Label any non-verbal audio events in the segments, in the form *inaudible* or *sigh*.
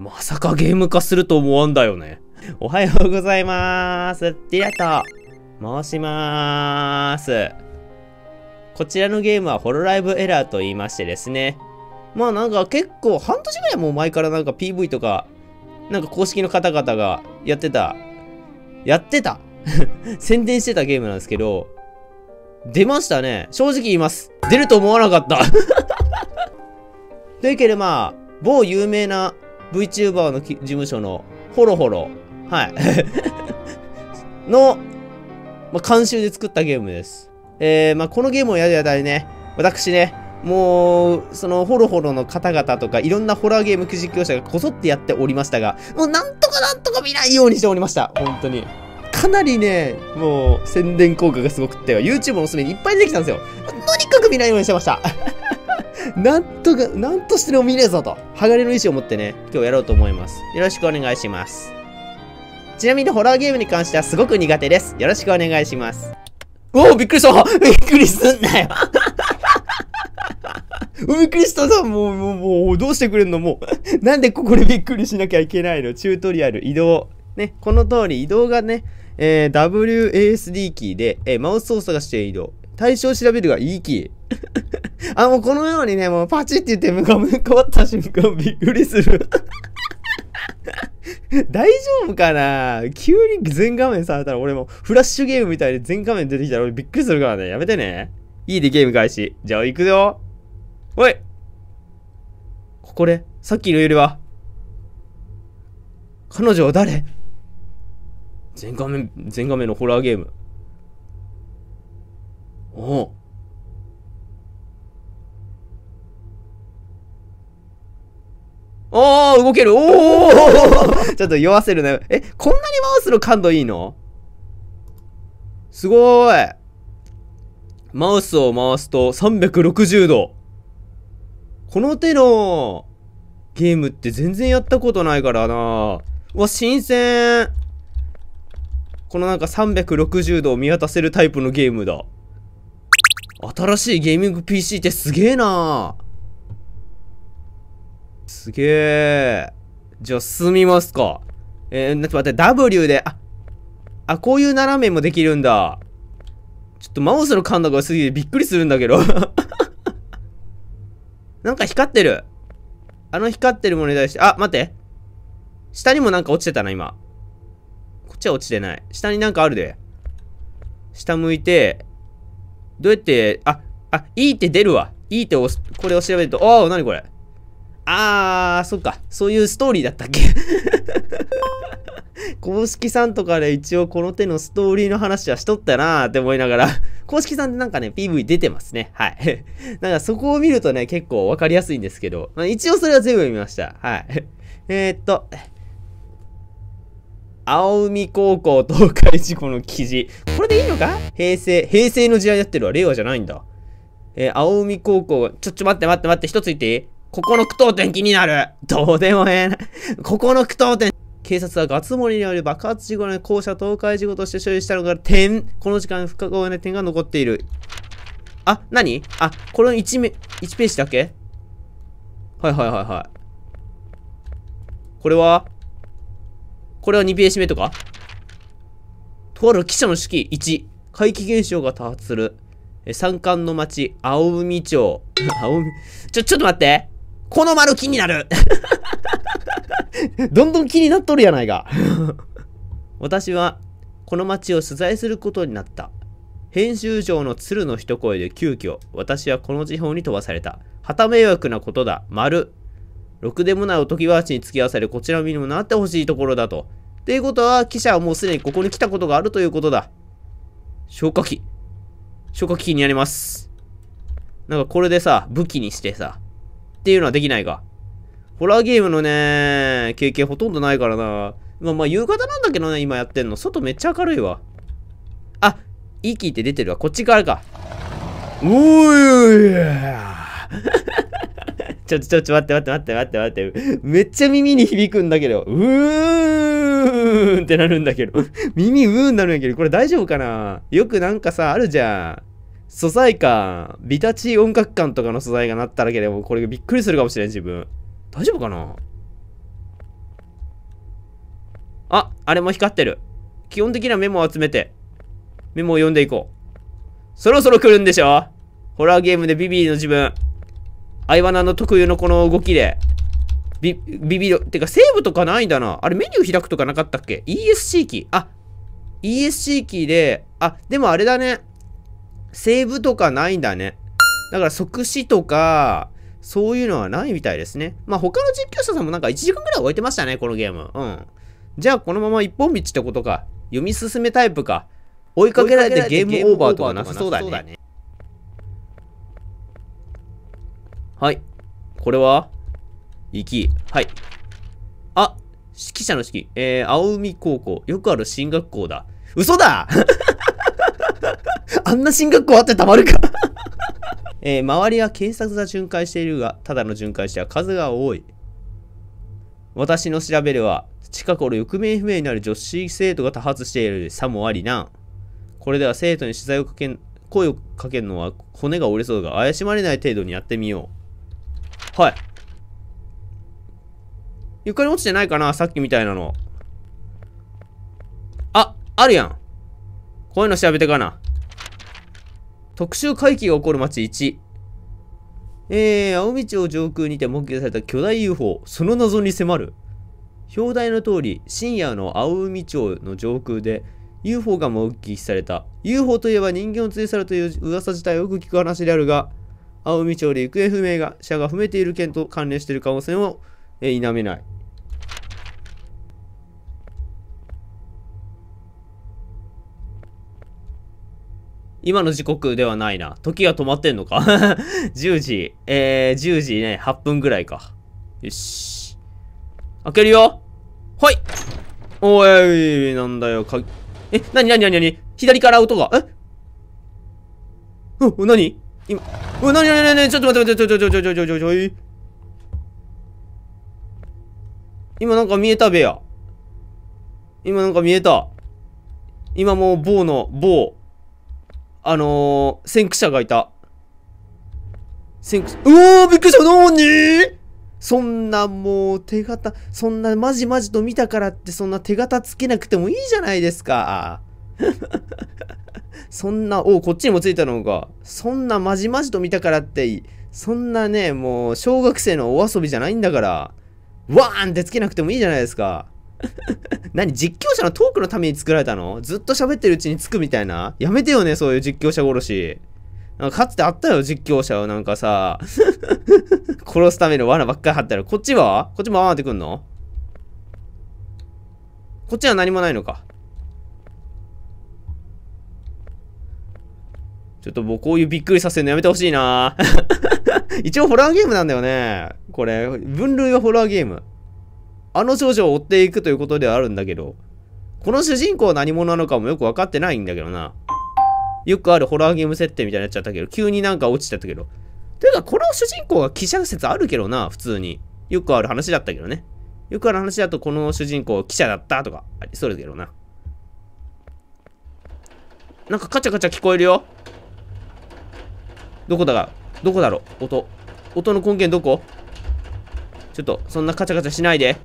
まさかゲーム化すると思わんだよね。おはようございまーす。ディラと申しまーす。こちらのゲームはホロライブエラーと言いましてですね。まあなんか結構半年ぐらいも前からなんか PV とか、なんか公式の方々がやってた、やってた *laughs* 宣伝してたゲームなんですけど、出ましたね。正直言います。出ると思わなかった *laughs* というわけでまあ、某有名な VTuber の事務所のホロホロ、はい。*laughs* の、まあ、監修で作ったゲームです。えー、まあ、このゲームをやるやだりね、私ね、もう、その、ホロホロの方々とか、いろんなホラーゲーム実況者がこぞってやっておりましたが、もうなんとかなんとか見ないようにしておりました。本当に。かなりね、もう、宣伝効果がすごくって、YouTube のおすすめにいっぱい出てきたんですよ。とにかく見ないようにしてました。*laughs* なんとか、なんとしてでも見ねえぞと、鋼の意志を持ってね、今日やろうと思います。よろしくお願いします。ちなみにホラーゲームに関してはすごく苦手です。よろしくお願いします。おお、びっくりした *laughs* びっくりすんなよ *laughs* びっくりしたさ、もう、もう、もう、どうしてくれんのもう。*laughs* なんでここでびっくりしなきゃいけないのチュートリアル、移動。ね、この通り移動がね、えー、WASD キーで、えー、マウス操作がして移動。対象調べるがいいき。*laughs* あ、もうこのようにね、もうパチって言ってムかムカわった瞬間びっくりする。*laughs* 大丈夫かな急に全画面されたら俺もフラッシュゲームみたいで全画面出てきたら俺びっくりするからね。やめてね。いいでゲーム開始。じゃあ行くよ。おいここで、さっきのよりは、彼女は誰全画面、全画面のホラーゲーム。おおー動けるおお *laughs* ちょっと酔わせるね。え、こんなにマウスの感度いいのすごーい。マウスを回すと360度。この手のゲームって全然やったことないからなわ、新鮮このなんか360度を見渡せるタイプのゲームだ。新しいゲーミング PC ってすげえなすげえ。じゃあ、進みますか。えー、って待って、W で、あ、あ、こういう斜めもできるんだ。ちょっとマウスの感度が薄すぎてびっくりするんだけど *laughs* なんか光ってる。あの光ってるものに対して、あ、待って。下にもなんか落ちてたな、今。こっちは落ちてない。下になんかあるで。下向いて、どうやって、あ、あ、いいって出るわ。いいって押す、これを調べると、おー、なにこれ。あー、そっか。そういうストーリーだったっけ *laughs* 公式さんとかで一応この手のストーリーの話はしとったなーって思いながら公式さんってなんかね、PV 出てますね。はい。*laughs* なんかそこを見るとね、結構わかりやすいんですけど、まあ、一応それは全部見ました。はい。えー、っと、青海高校東海事故の記事。これでいいのか平成。平成の時代やってるわ。令和じゃないんだ。えー、青海高校ちょ、ちょ、待って待って待って、一つ言っていいここの句読点気になるどうでもええな。ここの句読点。警察はガツ盛りによる爆発事故の校舎倒壊事故として処理したのが点。この時間不可抗な点が残っている。あ、何あ、これの1め、1ページだけはいはいはいはい。これはこれは2ページ目とかとある記者の揮1、怪奇現象が多発する。え、山間の町、青海町。*laughs* 青海、ちょ、ちょっと待ってこの丸気になる *laughs* どんどん気になっとるやないか *laughs* 私は、この町を取材することになった。編集長の鶴の一声で急遽、私はこの地方に飛ばされた。旗迷惑なことだ、丸。ろくでもないおとぎ話に付き合わされ、こちら身にもなってほしいところだと。ということは、記者はもうすでにここに来たことがあるということだ。消火器。消火器になります。なんかこれでさ、武器にしてさ、っていうのはできないか。ホラーゲームのね、経験ほとんどないからな。まあまあ夕方なんだけどね、今やってんの。外めっちゃ明るいわ。あ、息って出てるわ。こっちからか。おーいちょ、ちょ、ちょ、待って待って待って待って待って。めっちゃ耳に響くんだけど。うーんってなるんだけど。耳うーんなるんやけど、これ大丈夫かなよくなんかさ、あるじゃん。素材か。ビタチ音楽感とかの素材がなっただけでも、これびっくりするかもしれん、自分。大丈夫かなあ、あれも光ってる。基本的なメモを集めて、メモを読んでいこう。そろそろ来るんでしょホラーゲームでビビリの自分。アイワナの特有のこの動きで。ビ、ビビロ、てかセーブとかないんだな。あれメニュー開くとかなかったっけ ?ESC キー。あ、ESC キーで、あ、でもあれだね。セーブとかないんだね。だから即死とか、そういうのはないみたいですね。まあ他の実況者さんもなんか1時間くらい置いてましたね、このゲーム。うん。じゃあこのまま一本道ってことか。読み進めタイプか。追いかけられてゲームオーバーとかなさそうだね。はい。これは行き。はい。あ指揮者の指揮。えー、青海高校。よくある進学校だ。嘘だ *laughs* あんな進学校あってたまるか *laughs* えー、周りは警察が巡回しているが、ただの巡回者は数が多い。私の調べでは、近頃行方不明になる女子生徒が多発しているさもありな。これでは生徒に取材をかけん、声をかけるのは骨が折れそうだが怪しまれない程度にやってみよう。はい。床に落ちてないかなさっきみたいなの。あ、あるやん。こういうの調べてかな。特集回帰が起こる街1。えー、青海町上空にて目撃された巨大 UFO、その謎に迫る。表題の通り、深夜の青海町の上空で UFO が目撃された。UFO といえば人間を連れ去るという噂自体をよく聞く話であるが、青海町で行方不明が者が踏めている件と関連している可能性を、え否めない。今の時刻ではないな。時が止まってんのか ?10 *laughs* 時、えー、10時ね、8分ぐらいか。よし。開けるよはいおい、なんだよ、か、え、なになになになに左から音が、えお、なに今、うわ、なになになにちょっと待って待って、ちょちょちょちょちょちょい。今なんか見えたべや。今なんか見えた。今もう某の、某、あのー、先駆者がいた。先駆者、うおーびっくりしたなーにそんなもう手形、そんなまじまじと見たからってそんな手形つけなくてもいいじゃないですか。そんな、おこっちにもついたのか。そんなまじまじと見たからっていい、そんなね、もう、小学生のお遊びじゃないんだから、ワーンってつけなくてもいいじゃないですか。*laughs* 何実況者のトークのために作られたのずっと喋ってるうちにつくみたいなやめてよね、そういう実況者殺し。なんかかつてあったよ、実況者をなんかさ、*laughs* 殺すための罠ばっかり貼ったら、こっちはこっちもあーってくんのこっちは何もないのか。ちょっともうこういうびっくりさせるのやめてほしいな *laughs* 一応ホラーゲームなんだよね。これ、分類はホラーゲーム。あの少女を追っていくということではあるんだけど、この主人公は何者なのかもよく分かってないんだけどな。よくあるホラーゲーム設定みたいになっちゃったけど、急になんか落ちちゃったけど。ていうか、この主人公が記者説あるけどな、普通に。よくある話だったけどね。よくある話だと、この主人公記者だったとか、ありそうだけどな。なんかカチャカチャ聞こえるよ。どこだがどこだろう音。音の根源どこちょっと、そんなカチャカチャしないで。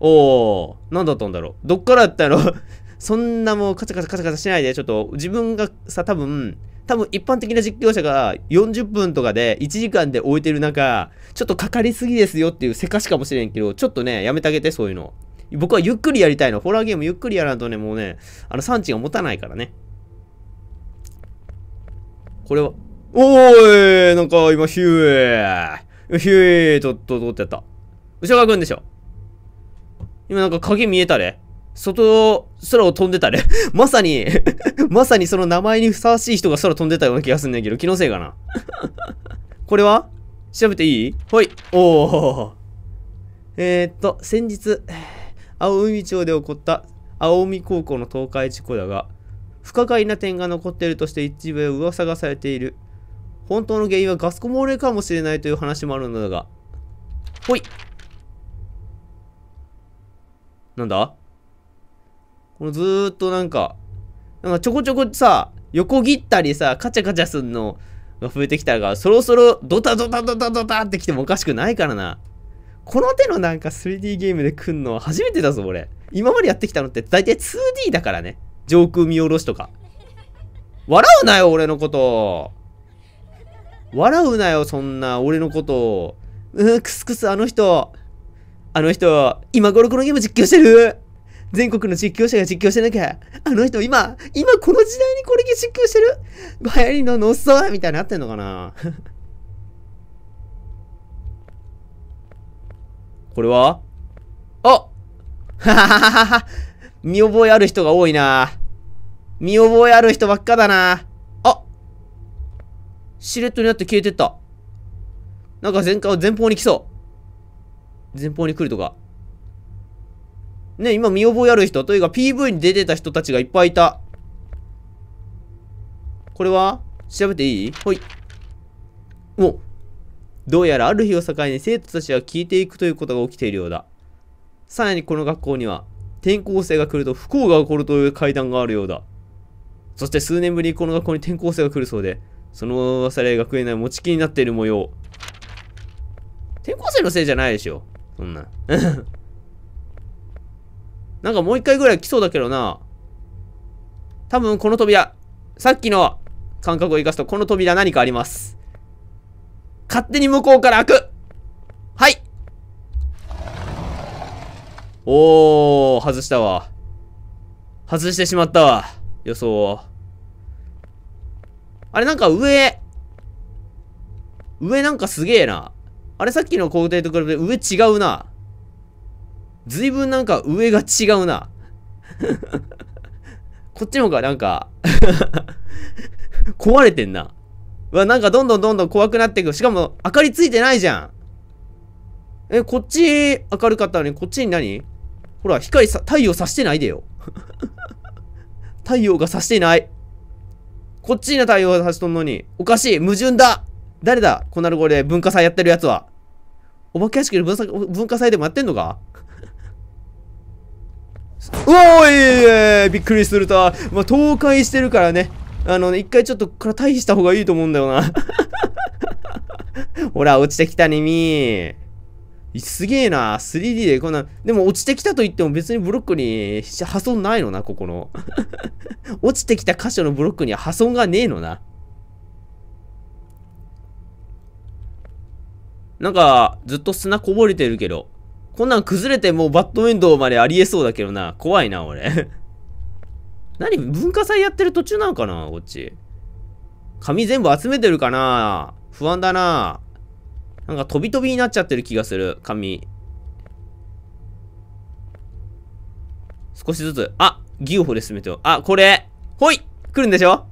おー、何だったんだろう。どっからだったの *laughs* そんなもうカチャカチャカチャカチャしないで、ちょっと、自分がさ、多分、多分一般的な実況者が40分とかで1時間で置いてる中、ちょっとかかりすぎですよっていうせかしかもしれんけど、ちょっとね、やめてあげて、そういうの。僕はゆっくりやりたいの。ホラーゲームゆっくりやらんとね、もうね、あの産地が持たないからね。これは、おーいなんか今、ヒューヒューと、と、とってやった。後ろが来るんでしょ。今なんか影見えたれ外、空を飛んでたれ *laughs* まさに *laughs* まさにその名前にふさわしい人が空飛んでたような気がすんだけど、気のせいかな *laughs* これは調べていいはい。おー。えー、っと、先日、青海町で起こった青海高校の倒壊事故だが、不可解な点が残っているとして一部噂がされている。本当の原因はガスコ漏れかもしれないという話もあるのだが。ほいなんだこのずーっとなんか、なんかちょこちょこさ、横切ったりさ、カチャカチャすんのが増えてきたが、そろそろドタドタドタドタって来てもおかしくないからな。この手のなんか 3D ゲームで来んのは初めてだぞ、俺。今までやってきたのって大体 2D だからね。上空見下ろしとか。笑うなよ、俺のこと。笑うなよ、そんな、俺のことうー、くすくす、あの人。あの人、今頃このゲーム実況してる全国の実況者が実況してなきゃ。あの人、今、今この時代にこれ実況してる流行りののっそみたいになってんのかな *laughs* これはあははははは見覚えある人が多いな。見覚えある人ばっかだな。あしれっとになって消えてった。なんか前回前方に来そう。前方に来るとか。ね、今見覚えある人、というか PV に出てた人たちがいっぱいいた。これは調べていいほい。おどうやらある日を境に生徒たちは消えていくということが起きているようだ。さらにこの学校には転校生が来ると不幸が起こるという階段があるようだ。そして数年ぶりにこの学校に転校生が来るそうで、その噂で学園内持ちきになっている模様。転校生のせいじゃないでしょ。そんな。*laughs* なんかもう一回ぐらい来そうだけどな。多分この扉、さっきの感覚を生かすとこの扉何かあります。勝手に向こうから開くおー、外したわ。外してしまったわ。予想を。あれなんか上、上なんかすげえな。あれさっきの工程と比べて上違うな。随分なんか上が違うな。*laughs* こっちの方がなんか *laughs* 壊れてんな。うわ、なんかどんどんどんどん怖くなっていく。しかも、明かりついてないじゃん。え、こっち明るかったのに、こっちに何ほら、光さ、太陽さしてないでよ。*laughs* 太陽がさしてない。こっちに太陽がさしとんのに。おかしい矛盾だ誰だこんなところで文化祭やってるやつは。お化け屋敷で文化祭でもやってんのかう *laughs* おーいびっくりすると。まあ、倒壊してるからね。あのね、一回ちょっとから退避した方がいいと思うんだよな。*laughs* ほら、落ちてきたね、みー。すげえな 3D でこんなでも落ちてきたと言っても別にブロックに破損ないのなここの *laughs* 落ちてきた箇所のブロックには破損がねえのななんかずっと砂こぼれてるけどこんなん崩れてもうバッドエンドまでありえそうだけどな怖いな俺 *laughs* 何文化祭やってる途中なのかなこっち紙全部集めてるかな不安だななんか飛び飛びになっちゃってる気がする、髪。少しずつ。あギオフレ進めてよ。あ、これほい来るんでしょ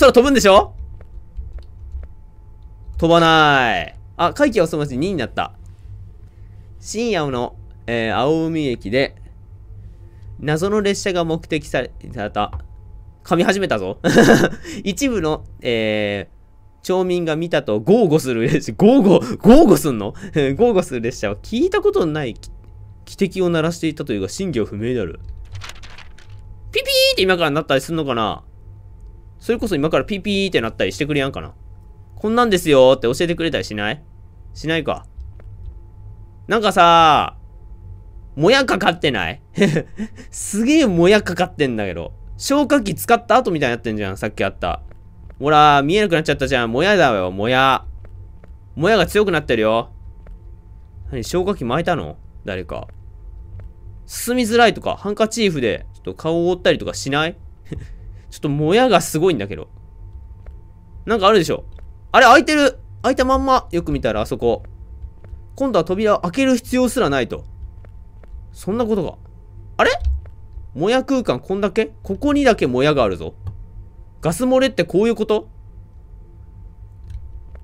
空飛ぶんでしょ飛ばない。あ、会期はそのうち2になった。深夜の、えー、青海駅で、謎の列車が目的された。噛み始めたぞ *laughs* 一部の、え町民が見たと豪語する列車、豪語、豪語すんの *laughs* 豪語する列車は聞いたことのない汽笛を鳴らしていたというか、真偽は不明である。ピピーって今からなったりすんのかなそれこそ今からピピーってなったりしてくれやんかなこんなんですよって教えてくれたりしないしないか。なんかさもやかかってない *laughs* すげえもやかかってんだけど。消火器使った後みたいになってんじゃん、さっきあった。ほら、見えなくなっちゃったじゃん。もやだよ、もや。もやが強くなってるよ。何、消火器巻いたの誰か。進みづらいとか、ハンカチーフで、ちょっと顔を覆ったりとかしない *laughs* ちょっともやがすごいんだけど。なんかあるでしょあれ開いてる開いたまんまよく見たらあそこ。今度は扉を開ける必要すらないと。そんなことが。あれもや空間こんだけここにだけもやがあるぞ。ガス漏れってこういうこと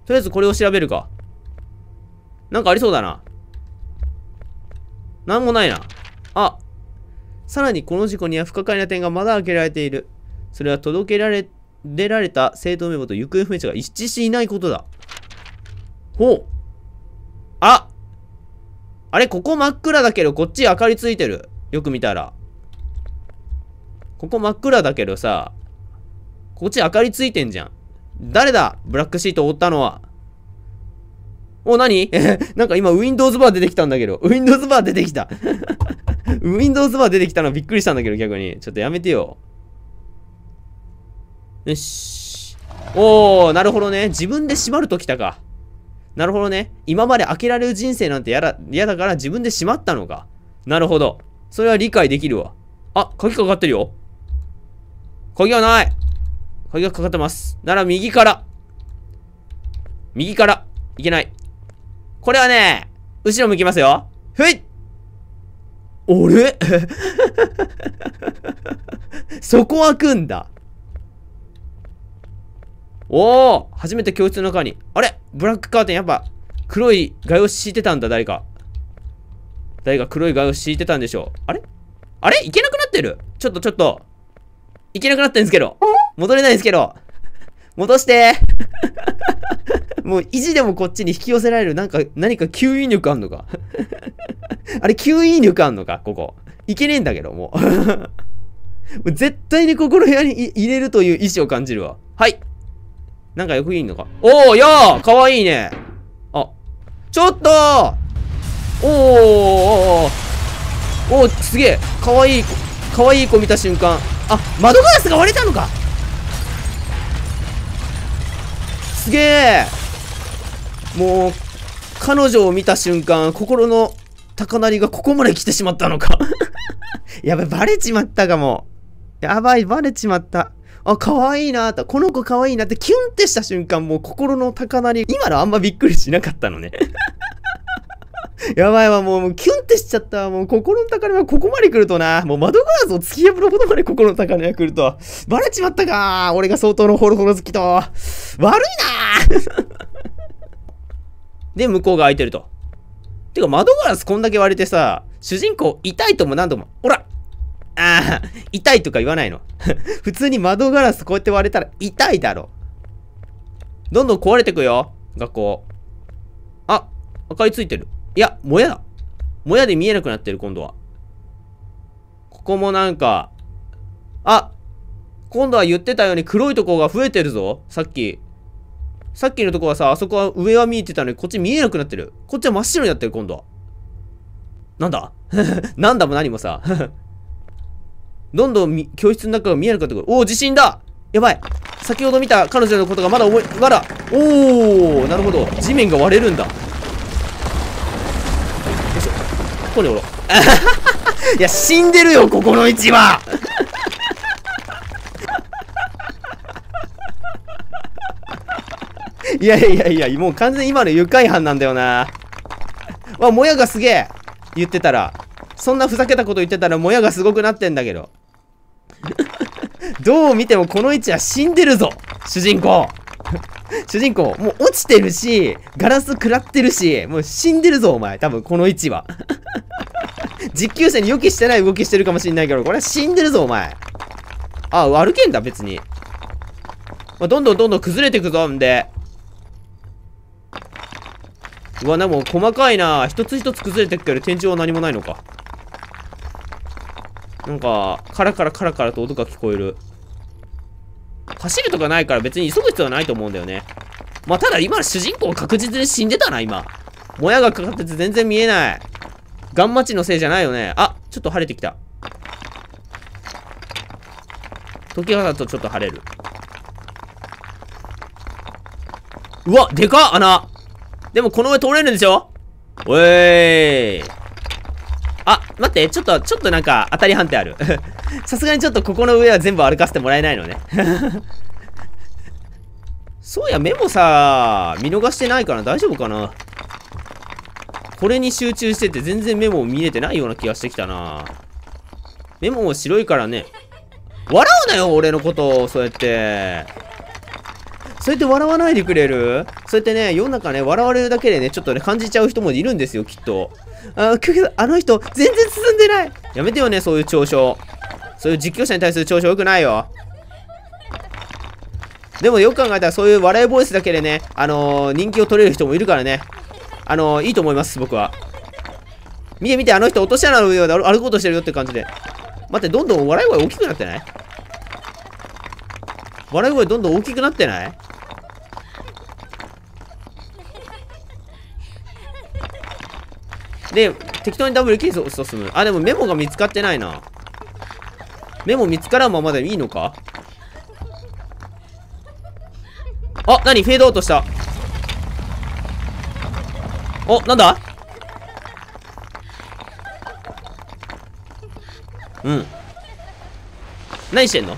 とりあえずこれを調べるか。なんかありそうだな。なんもないな。あ。さらにこの事故には不可解な点がまだ開けられている。それは届けられ、出られた生徒名簿と行方不明者が一致していないことだ。ほう。ああれ、ここ真っ暗だけど、こっち明かりついてる。よく見たら。ここ真っ暗だけどさ、こっち明かりついてんじゃん。誰だブラックシートを追ったのは。お、何 *laughs* なんか今 Windows バー出てきたんだけど。Windows バー出てきた。Windows *laughs* バー出てきたのびっくりしたんだけど逆に。ちょっとやめてよ。よし。おー、なるほどね。自分で閉まるときたか。なるほどね。今まで開けられる人生なんてやら、嫌だから自分で閉まったのか。なるほど。それは理解できるわ。あ、鍵かかってるよ。鍵はない。鍵がかかってます。なら右から。右から。いけない。これはね、後ろ向きますよ。ふいあれ *laughs* そこ開くんだ。おお初めて教室の中に。あれブラックカーテンやっぱ黒い画用紙敷いてたんだ、誰か。誰か黒い画用紙敷いてたんでしょう。あれあれいけなくなってるちょっとちょっと。行けなくなったんですけど。戻れないんですけど。戻してもう意地でもこっちに引き寄せられる。なんか、何か吸引力あんのかあれ、吸引力あんのかここ。いけねえんだけど、もう。絶対にここの部屋に入れるという意志を感じるわ。はい。なんかよくいいのか。おーやーかわいいね。あ、ちょっとおーおーおーすげえかわいい可愛い子見た瞬間あ窓ガラスが割れたのかすげえもう彼女を見た瞬間心の高鳴りがここまで来てしまったのか *laughs* やばいバレちまったかもやばいバレちまったあ、可愛いなと、この子可愛いなってキュンってした瞬間、もう心の高鳴り、今のあんまびっくりしなかったのねやばいわ、もう、キュンってしちゃったわ。もう、心の高値はここまで来るとな。もう、窓ガラスを突き破るほどまで心の高値が来ると。バレちまったか。俺が相当のホロホロ好きと。悪いな *laughs* で、向こうが開いてると。てか、窓ガラスこんだけ割れてさ、主人公、痛いとも何度も。ほらああ、痛いとか言わないの。*laughs* 普通に窓ガラスこうやって割れたら痛いだろ。どんどん壊れてくよ、学校。あ、赤いついてる。いや、もやだ。もやで見えなくなってる、今度は。ここもなんか、あ今度は言ってたように黒いとこが増えてるぞ。さっき。さっきのとこはさ、あそこは上は見えてたのに、こっち見えなくなってる。こっちは真っ白になってる、今度は。なんだ *laughs* なんだも何もさ *laughs* どんどん教室の中が見えなくなってくる。おお、地震だやばい先ほど見た彼女のことがまだ思い、まだ、おおなるほど。地面が割れるんだ。これおろ *laughs* いや、死んでるよ、ここの位置はいやいやいや、もう完全に今の愉快犯なんだよな。わ、もやがすげえ言ってたら。そんなふざけたこと言ってたら、もやがすごくなってんだけど。*laughs* どう見てもこの位置は死んでるぞ主人公主人公、もう落ちてるし、ガラス食らってるし、もう死んでるぞ、お前。多分、この位置は。*laughs* 実級者に予期してない動きしてるかもしんないけど、これは死んでるぞ、お前。あ、歩けんだ、別に。まあ、どんどんどんどん崩れてくぞ、んで。うわ、でも細かいな。一つ一つ崩れてくけど、天井は何もないのか。なんか、カラカラカラカラと音が聞こえる。走るとかないから別に急ぐ必要はないと思うんだよね。まあ、ただ今の主人公は確実に死んでたな、今。もやがかかってて全然見えない。ガンマチのせいじゃないよね。あ、ちょっと晴れてきた。時がたつとちょっと晴れる。うわ、でかっ穴でもこの上通れるんでしょおえーい。あ、待って、ちょっと、ちょっとなんか当たり判定ある。*laughs* さすがにちょっとここの上は全部歩かせてもらえないのね *laughs* そうや、メモさ、見逃してないから大丈夫かなこれに集中してて全然メモ見れてないような気がしてきたなメモも白いからね。笑うなよ、俺のことを、そうやって。そうやって笑わないでくれるそうやってね、世の中ね、笑われるだけでね、ちょっとね、感じちゃう人もいるんですよ、きっと。あ、けど、あの人、全然進んでないやめてよね、そういう嘲笑。そういう実況者に対する調子良くないよ。でもよく考えたらそういう笑いボイスだけでね、あのー、人気を取れる人もいるからね。あのー、いいと思います、僕は。見て見て、あの人落とし穴の上を歩こうとしてるよって感じで。待って、どんどん笑い声大きくなってない笑い声どんどん大きくなってないで、適当にダブルキー進む。あ、でもメモが見つかってないな。目も見つからんままでいいのかあ、なにフェードアウトした。お、なんだうん。何してんの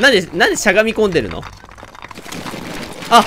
なんで、なんでしゃがみ込んでるのあ、